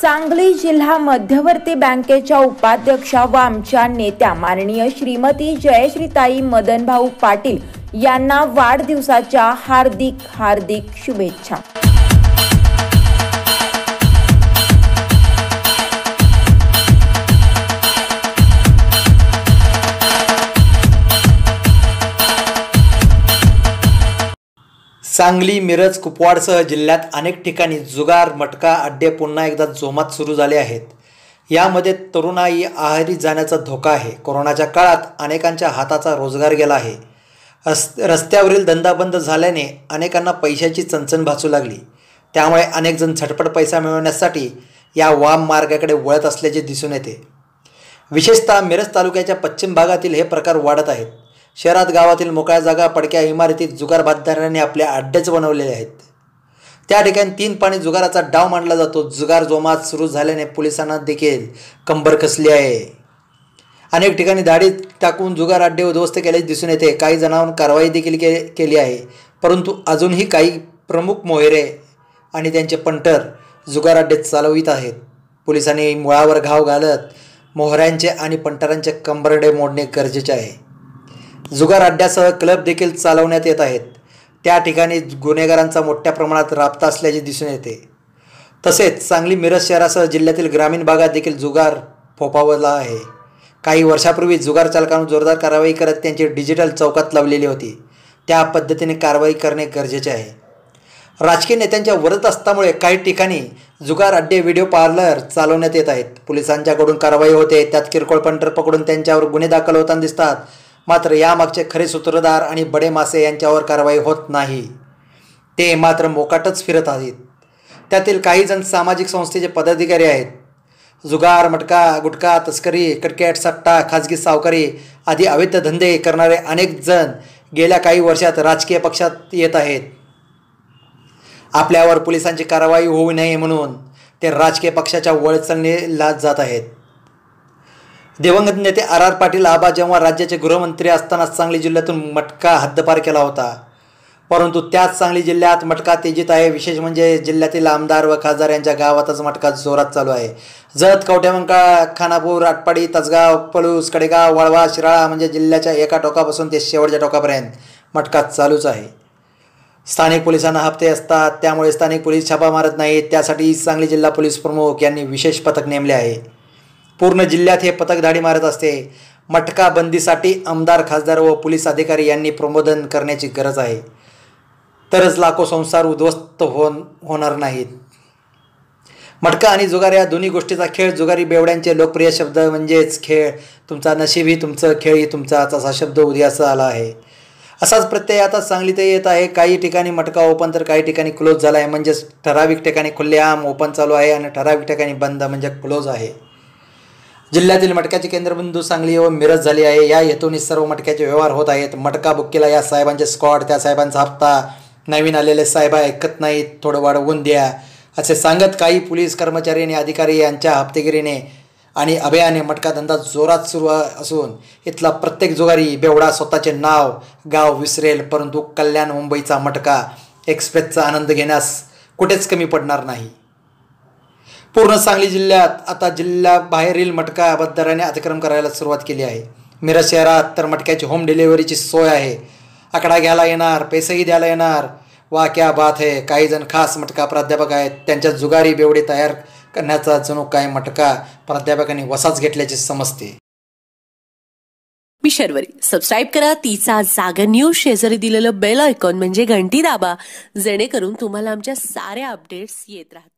सांगली जिल्हा मध्यवर्ती बँकेच्या उपाध्यक्षा व आमच्या नेत्या माननीय श्रीमती जयश्रीताई मदनभाऊ पाटील यांना वाढदिवसाच्या हार्दिक हार्दिक शुभेच्छा सांगली मिरज कुपवाडसह जिल्ह्यात अनेक ठिकाणी जुगार मटका अड्डे पुन्हा एकदा जोमात सुरू झाले आहेत यामध्ये तरुणाई आहारी जाण्याचा धोका आहे कोरोनाच्या काळात अनेकांच्या हाताचा रोजगार गेला आहे अस रस्त्यावरील धंदा बंद झाल्याने अनेकांना पैशाची चणचण भासू लागली त्यामुळे अनेकजण झटपट पैसा मिळवण्यासाठी या वाम मार्गाकडे वळत असल्याचे दिसून येते विशेषतः मिरज तालुक्याच्या पश्चिम भागातील हे प्रकार वाढत आहेत शहरात गावातील मोकळ्या जागा पडक्या इमारतीत जुगार बांधणाऱ्यांनी आपल्या अड्डेच बनवलेले आहेत त्या ठिकाणी तीन पाणी जुगाराचा डाव मांडला जातो जुगार जोमात सुरू झाल्याने पोलिसांना देखील कंबर कसली आहे अनेक ठिकाणी धाडी टाकून जुगार अड्डे उद्ध्वस्त केले दिसून येते काही जणांवर कारवाई देखील के केली आहे परंतु अजूनही काही प्रमुख मोहरे आणि त्यांचे पंटर जुगार अड्डे चालवित आहेत पोलिसांनी मुळावर घाव घालत मोहऱ्यांचे आणि पंटरांचे कंबरडे मोडणे गरजेचे आहे जुगार अड्ड्यासह क्लब देखील चालवण्यात येत आहेत त्या ठिकाणी गुन्हेगारांचा मोठ्या प्रमाणात राबता असल्याचे दिसून येते तसेच सांगली मिरज शहरासह जिल्ह्यातील ग्रामीण भागात देखील जुगार फोपावला आहे काही वर्षापूर्वी जुगार चालकांवर जोरदार कारवाई करत त्यांची डिजिटल चौकात लावलेली होती त्या पद्धतीने कारवाई करणे गरजेचे आहे राजकीय नेत्यांच्या वरत असतामुळे काही ठिकाणी जुगार अड्डे व्हिडिओ पार्लर चालवण्यात येत आहेत पोलिसांच्याकडून कारवाई होते त्यात किरकोळ पंटर पकडून त्यांच्यावर गुन्हे दाखल होताना दिसतात मात्र यामागचे खरे सूत्रधार आणि बडे मासे यांच्यावर कारवाई होत नाही ते मात्र मोकाटच फिरत आहेत त्यातील काही जण सामाजिक संस्थेचे पदाधिकारी आहेत जुगार मटका गुटखा तस्करी क्रिकेट सट्टा खाजगी सावकारी आदी अवैध धंदे करणारे अनेक जण गेल्या काही वर्षात राजकीय पक्षात येत आहेत आपल्यावर पोलिसांची कारवाई होऊ नये म्हणून ते राजकीय पक्षाच्या वळचलनेला जात आहेत दिवंगत नेते आर आर पाटील आबा जेव्हा राज्याचे गृहमंत्री असतानाच सांगली जिल्ह्यातून मटका हद्दपार केला होता परंतु त्याच सांगली जिल्ह्यात मटका तेजीत आहे विशेष म्हणजे जिल्ह्यातील आमदार व खासदार यांच्या गावातच मटका जोरात चालू आहे जत कवठ्यामंकाळ खानापूर आटपाडी तसगाव पळूस कडेगाव वाळवा शिराळा म्हणजे जिल्ह्याच्या एका टोकापासून ते शेवटच्या टोकापर्यंत मटका चालूच आहे स्थानिक पोलिसांना हप्ते असतात त्यामुळे स्थानिक पोलीस छापा मारत नाहीत त्यासाठी सांगली जिल्हा पोलीस प्रमुख यांनी विशेष पथक नेमले आहे पूर्ण जिल्ह्यात हे पथक धाडी मारत असते मटका बंदीसाठी आमदार खासदार व पोलीस अधिकारी यांनी प्रमोदन करण्याची गरज आहे तरच लाखो संसार उद्ध्वस्त होऊन होणार नाहीत मटका आणि जुगार या दोन्ही गोष्टीचा खेळ जुगारी बेवड्यांचे लोकप्रिय शब्द म्हणजेच खेळ तुमचा नशीबही तुमचं खेळही तुमचा असा शब्द असा आला आहे असाच प्रत्यय आता सांगलीतही येत आहे काही ठिकाणी मटका ओपन तर काही ठिकाणी क्लोज झाला आहे म्हणजेच ठराविक ठिकाणी खुल्लेआम ओपन चालू आहे आणि ठराविक ठिकाणी बंद म्हणजे क्लोज आहे जिल्ह्यातील मटक्याचे केंद्रबिंदू सांगली व मिरज झाली आहे या हेतूने सर्व मटक्याचे व्यवहार होत आहेत मटका बुक्कीला या साहेबांचे स्कॉड त्या साहेबांचा हप्ता नवीन आलेले साहेब ऐकत नाहीत थोडं वाढवून द्या असे सांगत काही पोलीस कर्मचारी आणि अधिकारी यांच्या हप्तेगिरीने आणि अभयाने मटका धंदा जोरात सुरू असून इथला प्रत्येक जुगारी बेवडा स्वतःचे नाव गाव विसरेल परंतु कल्याण मुंबईचा मटका एक्सप्रेसचा आनंद घेण्यास कुठेच कमी पडणार नाही पूर्ण सांगली जिल्ह्यात आता जिल्हा बाहेरील मटका बद्दराने अतिक्रम करायला सुरुवात केली आहे मिरज शहरात तर मटक्याची होम डिलिव्हरीची सोय आहे आकडा घ्यायला येणार पैसेही द्यायला येणार वा क्या बात आहे काही जण खास मटका प्राध्यापक आहेत त्यांच्या जुगारी बेवडे तयार करण्याचा जणू काय मटका प्राध्यापकांनी वसाच घेतल्याचे समजते मी शर्वरी सबस्क्राईब करा तिचा जागा न्यूज शेजारी दिलेलं बेल आयकॉन म्हणजे घंटी दाबा जेणेकरून तुम्हाला आमच्या साऱ्या अपडेट्स येत राहतात